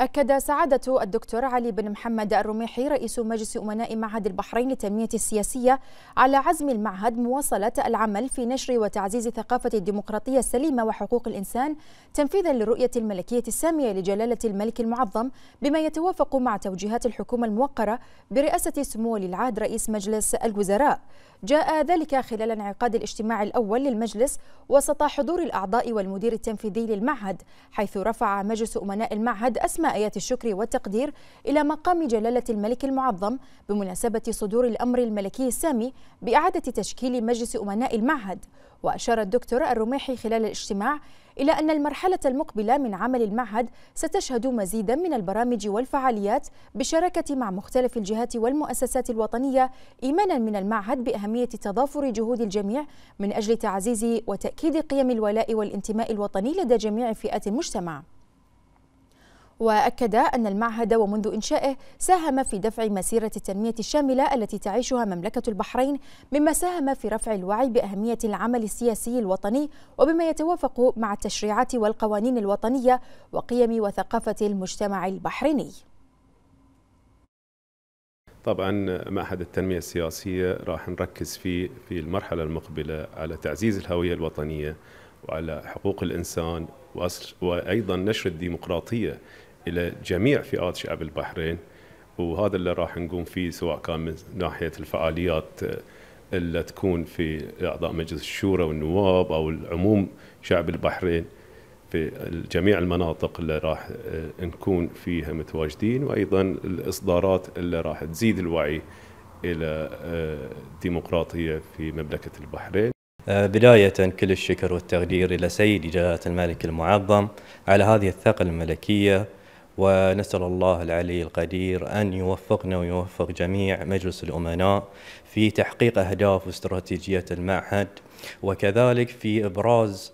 أكد سعادة الدكتور علي بن محمد الرميحي رئيس مجلس أمناء معهد البحرين للتنمية السياسية على عزم المعهد مواصلة العمل في نشر وتعزيز ثقافة الديمقراطية السليمة وحقوق الإنسان تنفيذا لرؤية الملكية السامية لجلالة الملك المعظم بما يتوافق مع توجيهات الحكومة الموقرة برئاسة سمو ولي العهد رئيس مجلس الوزراء جاء ذلك خلال انعقاد الاجتماع الأول للمجلس وسط حضور الأعضاء والمدير التنفيذي للمعهد حيث رفع مجلس أمناء المعهد أسماء آيات الشكر والتقدير إلى مقام جلالة الملك المعظم بمناسبة صدور الأمر الملكي السامي بإعادة تشكيل مجلس أمناء المعهد وأشار الدكتور الرميحي خلال الاجتماع إلى أن المرحلة المقبلة من عمل المعهد ستشهد مزيدا من البرامج والفعاليات بالشراكة مع مختلف الجهات والمؤسسات الوطنية إيمانا من المعهد بأهمية تضافر جهود الجميع من أجل تعزيز وتأكيد قيم الولاء والانتماء الوطني لدى جميع فئات المجتمع وأكد أن المعهد ومنذ إنشائه ساهم في دفع مسيرة التنمية الشاملة التي تعيشها مملكة البحرين مما ساهم في رفع الوعي بأهمية العمل السياسي الوطني وبما يتوافق مع التشريعات والقوانين الوطنية وقيم وثقافة المجتمع البحريني طبعا معهد التنمية السياسية راح نركز فيه في المرحلة المقبلة على تعزيز الهوية الوطنية وعلى حقوق الإنسان وأيضا نشر الديمقراطية الى جميع فئات شعب البحرين وهذا اللي راح نقوم فيه سواء كان من ناحيه الفعاليات آه، اللي تكون في اعضاء مجلس الشورى والنواب او العموم شعب البحرين في جميع المناطق اللي راح آه، نكون فيها متواجدين وايضا الاصدارات اللي راح تزيد الوعي الى الديمقراطيه آه، في مملكه البحرين. بداية كل الشكر والتقدير إلى سيدي جلالة الملك المعظم على هذه الثقة الملكية ونسأل الله العلي القدير أن يوفقنا ويوفق جميع مجلس الأمناء في تحقيق أهداف واستراتيجية المعهد وكذلك في إبراز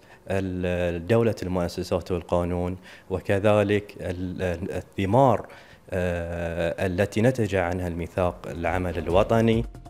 دولة المؤسسات والقانون وكذلك الثمار آه، التي نتج عنها الميثاق العمل الوطني